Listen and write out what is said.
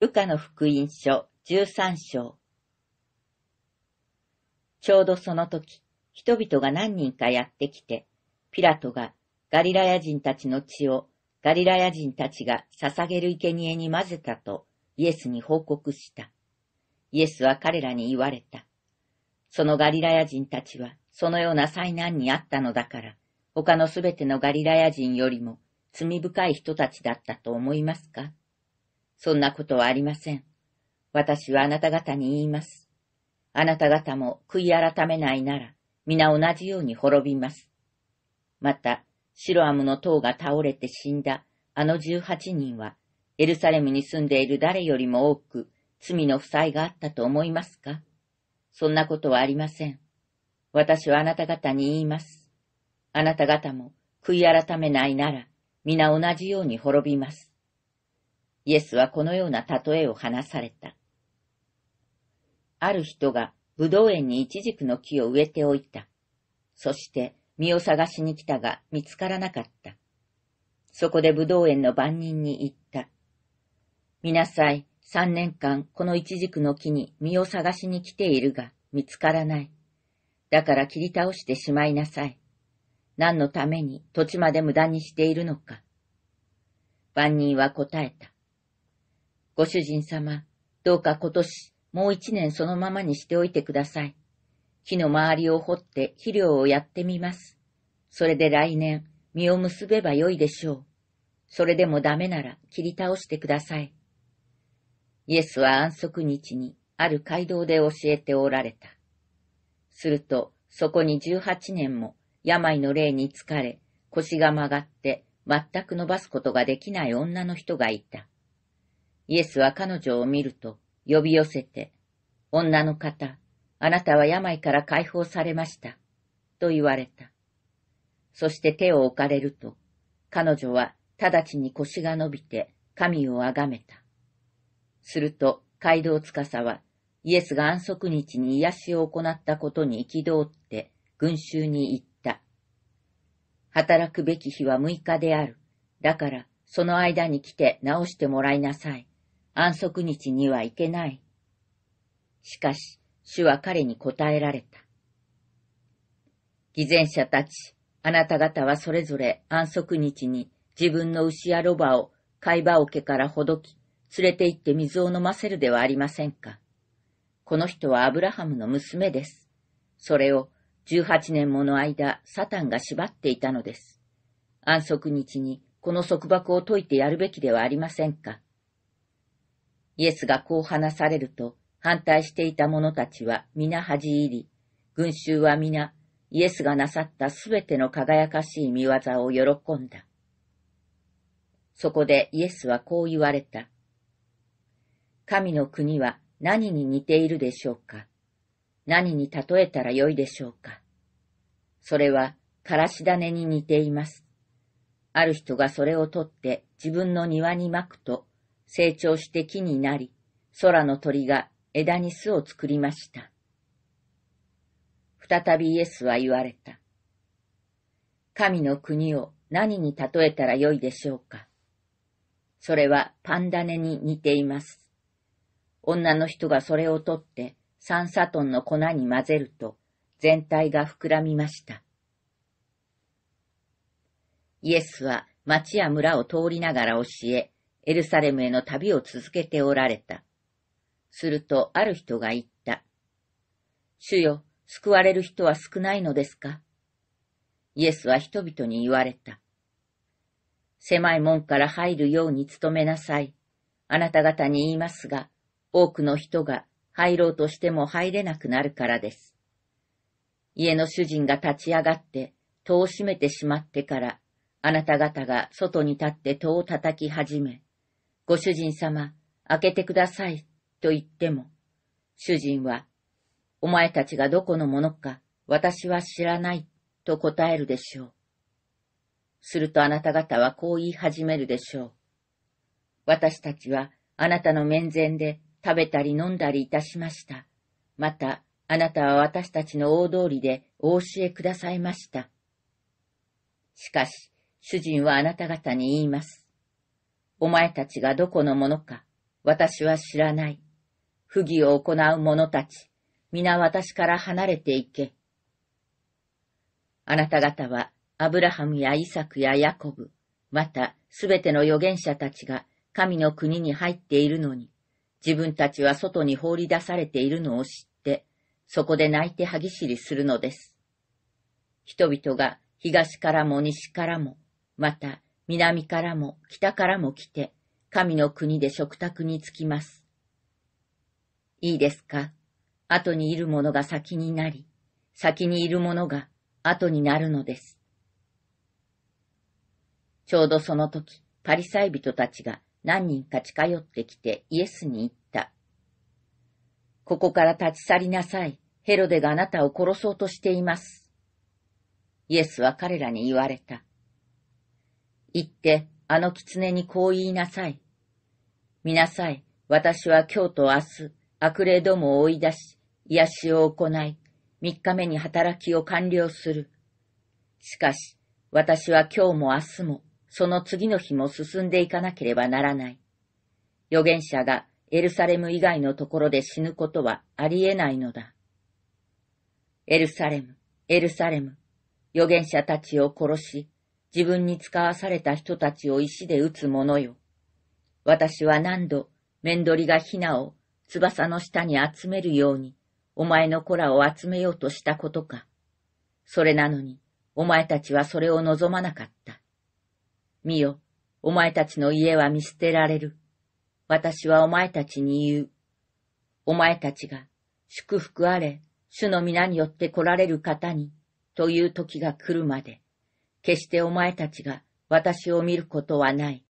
ルカの福音書13章。ちょうどその時、人々が何人かやってきて、ピラトがガリラヤ人たちの血をガリラヤ人たちが捧げる生贄に混ぜたとイエスに報告した。イエスは彼らに言われた。そのガリラヤ人たちはそのような災難にあったのだから、他のすべてのガリラヤ人よりも罪深い人たちだったと思いますかそんなことはありません。私はあなた方に言います。あなた方も悔い改めないなら、皆同じように滅びます。また、シロアムの塔が倒れて死んだあの十八人は、エルサレムに住んでいる誰よりも多く罪の負債があったと思いますかそんなことはありません。私はあなた方に言います。あなた方も悔い改めないなら、皆同じように滅びます。イエスはこのような例えを話された。ある人がぶどう園にイチジクの木を植えておいた。そして実を探しに来たが見つからなかった。そこでぶどう園の番人に言った。見なさい、三年間このイチジクの木に実を探しに来ているが見つからない。だから切り倒してしまいなさい。何のために土地まで無駄にしているのか。番人は答えた。ご主人様、どうか今年、もう一年そのままにしておいてください。木の周りを掘って肥料をやってみます。それで来年、実を結べばよいでしょう。それでもダメなら切り倒してください。イエスは安息日にある街道で教えておられた。すると、そこに十八年も病の霊に疲れ、腰が曲がって全く伸ばすことができない女の人がいた。イエスは彼女を見ると呼び寄せて、女の方、あなたは病から解放されました、と言われた。そして手を置かれると、彼女は直ちに腰が伸びて神をあがめた。すると、街道司は、イエスが安息日に癒しを行ったことに憤って、群衆に言った。働くべき日は6日である。だから、その間に来て直してもらいなさい。安息日には行けない。しかし、主は彼に答えられた。偽善者たち、あなた方はそれぞれ安息日に自分の牛やロバを貝羽桶からほどき、連れて行って水を飲ませるではありませんか。この人はアブラハムの娘です。それを18年もの間、サタンが縛っていたのです。安息日にこの束縛を解いてやるべきではありませんか。イエスがこう話されると、反対していた者たちは皆恥じ入り、群衆は皆、イエスがなさったすべての輝かしい見業を喜んだ。そこでイエスはこう言われた。神の国は何に似ているでしょうか何に例えたらよいでしょうかそれは、からし種に似ています。ある人がそれを取って自分の庭にまくと、成長して木になり、空の鳥が枝に巣を作りました。再びイエスは言われた。神の国を何に例えたらよいでしょうか。それはパンダネに似ています。女の人がそれを取って三サトンの粉に混ぜると全体が膨らみました。イエスは町や村を通りながら教え、エルサレムへの旅を続けておられた。するとある人が言った。主よ、救われる人は少ないのですかイエスは人々に言われた。狭い門から入るように努めなさい。あなた方に言いますが、多くの人が入ろうとしても入れなくなるからです。家の主人が立ち上がって戸を閉めてしまってから、あなた方が外に立って戸を叩き始め、ご主人様、開けてください、と言っても、主人は、お前たちがどこのものか、私は知らない、と答えるでしょう。するとあなた方はこう言い始めるでしょう。私たちはあなたの面前で食べたり飲んだりいたしました。また、あなたは私たちの大通りでお教えくださいました。しかし、主人はあなた方に言います。お前たちがどこのものか、私は知らない。不義を行う者たち、皆私から離れていけ。あなた方は、アブラハムやイサクやヤコブ、またすべての預言者たちが神の国に入っているのに、自分たちは外に放り出されているのを知って、そこで泣いて歯ぎしりするのです。人々が東からも西からも、また南からも北からも来て、神の国で食卓に着きます。いいですか後にいる者が先になり、先にいる者が後になるのです。ちょうどその時、パリサイ人たちが何人か近寄ってきてイエスに言った。ここから立ち去りなさい。ヘロデがあなたを殺そうとしています。イエスは彼らに言われた。行ってあの狐にこう言いなさい。見なさい、私は今日と明日、悪霊どもを追い出し、癒しを行い、三日目に働きを完了する。しかし、私は今日も明日も、その次の日も進んでいかなければならない。預言者がエルサレム以外のところで死ぬことはありえないのだ。エルサレム、エルサレム、預言者たちを殺し、自分に使わされた人たちを石で打つ者よ。私は何度、面取りがヒナを翼の下に集めるように、お前の子らを集めようとしたことか。それなのに、お前たちはそれを望まなかった。見よ、お前たちの家は見捨てられる。私はお前たちに言う。お前たちが、祝福あれ、主の皆によって来られる方に、という時が来るまで。決してお前たちが私を見ることはない。